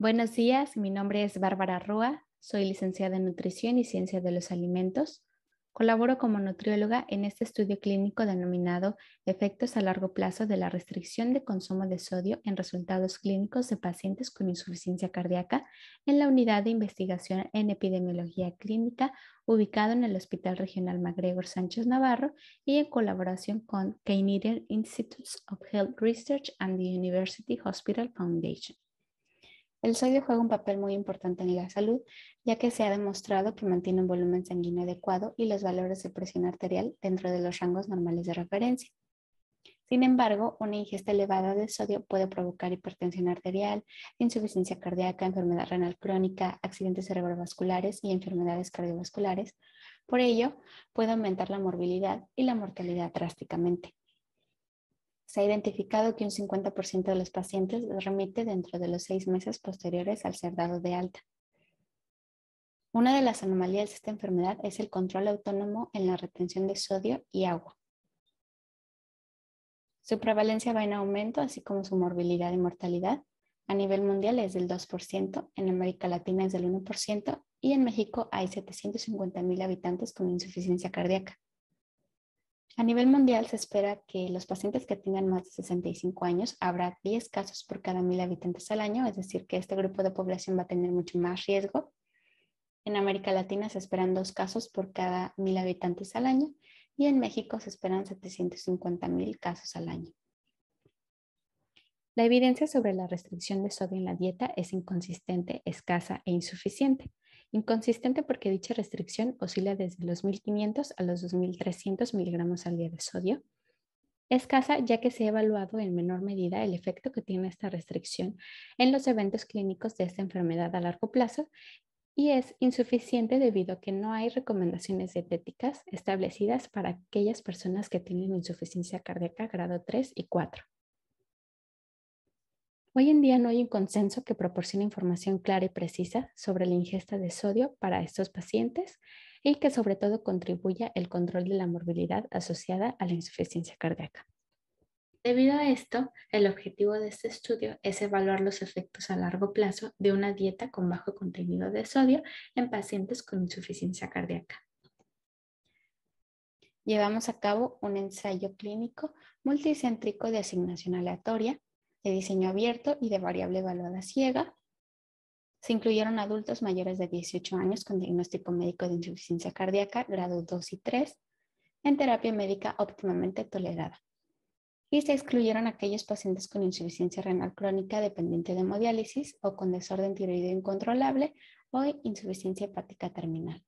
Buenos días, mi nombre es Bárbara Rúa, soy licenciada en Nutrición y Ciencia de los Alimentos. Colaboro como nutrióloga en este estudio clínico denominado Efectos a largo plazo de la restricción de consumo de sodio en resultados clínicos de pacientes con insuficiencia cardíaca en la Unidad de Investigación en Epidemiología Clínica ubicado en el Hospital Regional MacGregor Sánchez Navarro y en colaboración con Canadian Institutes of Health Research and the University Hospital Foundation. El sodio juega un papel muy importante en la salud, ya que se ha demostrado que mantiene un volumen sanguíneo adecuado y los valores de presión arterial dentro de los rangos normales de referencia. Sin embargo, una ingesta elevada de sodio puede provocar hipertensión arterial, insuficiencia cardíaca, enfermedad renal crónica, accidentes cerebrovasculares y enfermedades cardiovasculares. Por ello, puede aumentar la morbilidad y la mortalidad drásticamente se ha identificado que un 50% de los pacientes remite dentro de los seis meses posteriores al ser dado de alta. Una de las anomalías de esta enfermedad es el control autónomo en la retención de sodio y agua. Su prevalencia va en aumento, así como su morbilidad y mortalidad. A nivel mundial es del 2%, en América Latina es del 1% y en México hay 750.000 habitantes con insuficiencia cardíaca. A nivel mundial se espera que los pacientes que tengan más de 65 años habrá 10 casos por cada 1.000 habitantes al año, es decir, que este grupo de población va a tener mucho más riesgo. En América Latina se esperan 2 casos por cada 1.000 habitantes al año y en México se esperan 750 mil casos al año. La evidencia sobre la restricción de sodio en la dieta es inconsistente, escasa e insuficiente inconsistente porque dicha restricción oscila desde los 1500 a los 2300 miligramos al día de sodio. Escasa ya que se ha evaluado en menor medida el efecto que tiene esta restricción en los eventos clínicos de esta enfermedad a largo plazo y es insuficiente debido a que no hay recomendaciones dietéticas establecidas para aquellas personas que tienen insuficiencia cardíaca grado 3 y 4. Hoy en día no hay un consenso que proporcione información clara y precisa sobre la ingesta de sodio para estos pacientes y que sobre todo contribuya el control de la morbilidad asociada a la insuficiencia cardíaca. Debido a esto, el objetivo de este estudio es evaluar los efectos a largo plazo de una dieta con bajo contenido de sodio en pacientes con insuficiencia cardíaca llevamos a cabo un ensayo clínico multicéntrico de asignación aleatoria de diseño abierto y de variable evaluada ciega. Se incluyeron adultos mayores de 18 años con diagnóstico médico de insuficiencia cardíaca, grado 2 y 3, en terapia médica óptimamente tolerada. Y se excluyeron aquellos pacientes con insuficiencia renal crónica dependiente de hemodiálisis o con desorden tiroideo incontrolable o insuficiencia hepática terminal.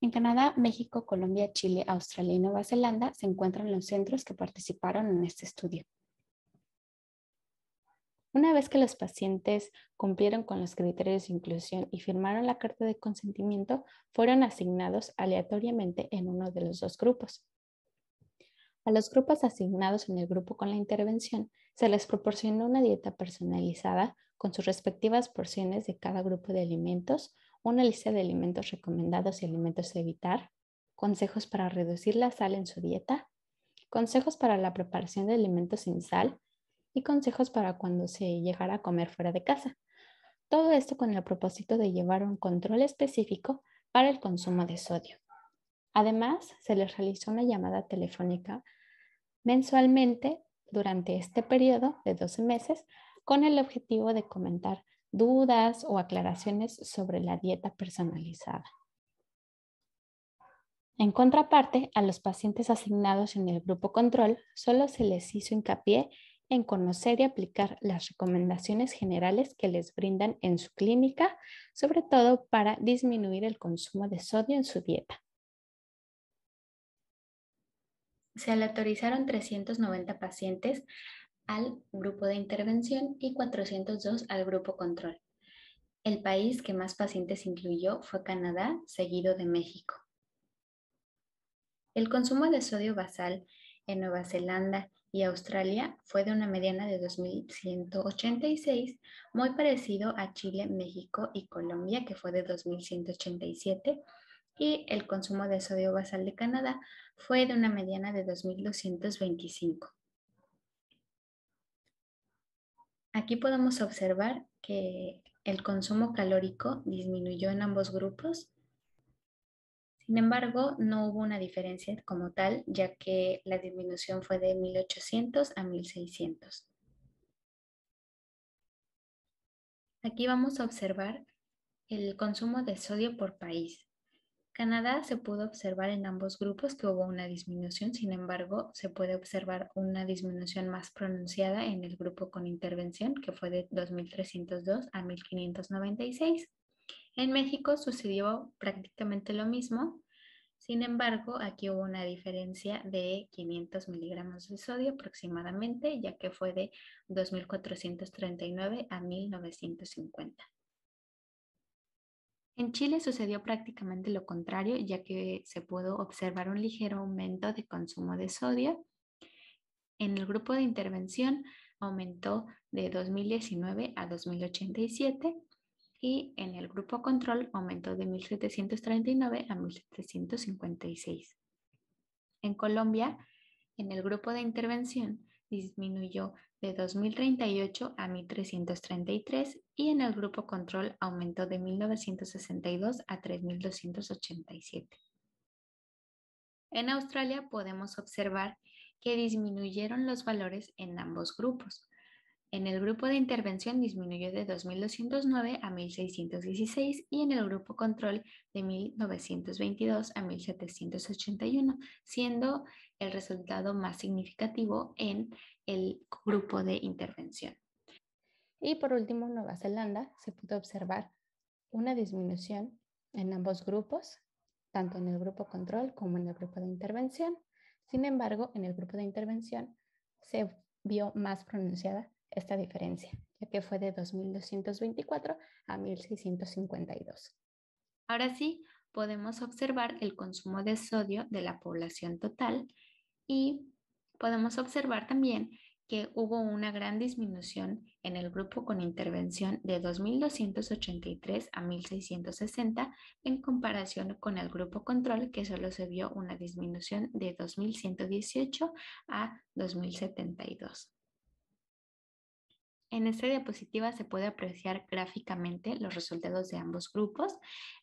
En Canadá, México, Colombia, Chile, Australia y Nueva Zelanda se encuentran los centros que participaron en este estudio. Una vez que los pacientes cumplieron con los criterios de inclusión y firmaron la carta de consentimiento, fueron asignados aleatoriamente en uno de los dos grupos. A los grupos asignados en el grupo con la intervención se les proporcionó una dieta personalizada con sus respectivas porciones de cada grupo de alimentos, una lista de alimentos recomendados y alimentos a evitar, consejos para reducir la sal en su dieta, consejos para la preparación de alimentos sin sal y consejos para cuando se llegara a comer fuera de casa. Todo esto con el propósito de llevar un control específico para el consumo de sodio. Además, se les realizó una llamada telefónica mensualmente durante este periodo de 12 meses con el objetivo de comentar dudas o aclaraciones sobre la dieta personalizada. En contraparte, a los pacientes asignados en el grupo control solo se les hizo hincapié en conocer y aplicar las recomendaciones generales que les brindan en su clínica, sobre todo para disminuir el consumo de sodio en su dieta. Se aleatorizaron 390 pacientes al grupo de intervención y 402 al grupo control. El país que más pacientes incluyó fue Canadá, seguido de México. El consumo de sodio basal en Nueva Zelanda y Australia fue de una mediana de 2.186, muy parecido a Chile, México y Colombia, que fue de 2.187, y el consumo de sodio basal de Canadá fue de una mediana de 2.225. Aquí podemos observar que el consumo calórico disminuyó en ambos grupos sin embargo, no hubo una diferencia como tal, ya que la disminución fue de 1800 a 1600. Aquí vamos a observar el consumo de sodio por país. Canadá se pudo observar en ambos grupos que hubo una disminución, sin embargo, se puede observar una disminución más pronunciada en el grupo con intervención, que fue de 2.302 a 1.596. En México sucedió prácticamente lo mismo, sin embargo, aquí hubo una diferencia de 500 miligramos de sodio aproximadamente, ya que fue de 2.439 a 1.950. En Chile sucedió prácticamente lo contrario, ya que se pudo observar un ligero aumento de consumo de sodio. En el grupo de intervención aumentó de 2019 a 2087 y en el grupo control aumentó de 1.739 a 1.756. En Colombia, en el grupo de intervención disminuyó de 2.038 a 1.333 y en el grupo control aumentó de 1.962 a 3.287. En Australia podemos observar que disminuyeron los valores en ambos grupos, en el grupo de intervención disminuyó de 2.209 a 1.616 y en el grupo control de 1.922 a 1.781, siendo el resultado más significativo en el grupo de intervención. Y por último, Nueva Zelanda se pudo observar una disminución en ambos grupos, tanto en el grupo control como en el grupo de intervención. Sin embargo, en el grupo de intervención se vio más pronunciada esta diferencia, ya que fue de 2224 a 1652. Ahora sí, podemos observar el consumo de sodio de la población total y podemos observar también que hubo una gran disminución en el grupo con intervención de 2.283 a 1.660 en comparación con el grupo control que solo se vio una disminución de 2.118 a 2.072. En esta diapositiva se puede apreciar gráficamente los resultados de ambos grupos.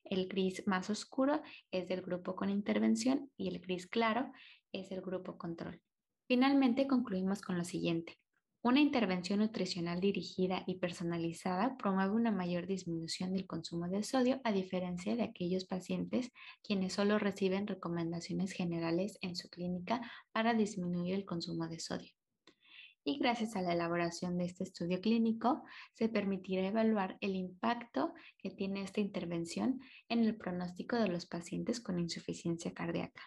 El gris más oscuro es del grupo con intervención y el gris claro es el grupo control. Finalmente concluimos con lo siguiente. Una intervención nutricional dirigida y personalizada promueve una mayor disminución del consumo de sodio a diferencia de aquellos pacientes quienes solo reciben recomendaciones generales en su clínica para disminuir el consumo de sodio y gracias a la elaboración de este estudio clínico se permitirá evaluar el impacto que tiene esta intervención en el pronóstico de los pacientes con insuficiencia cardíaca.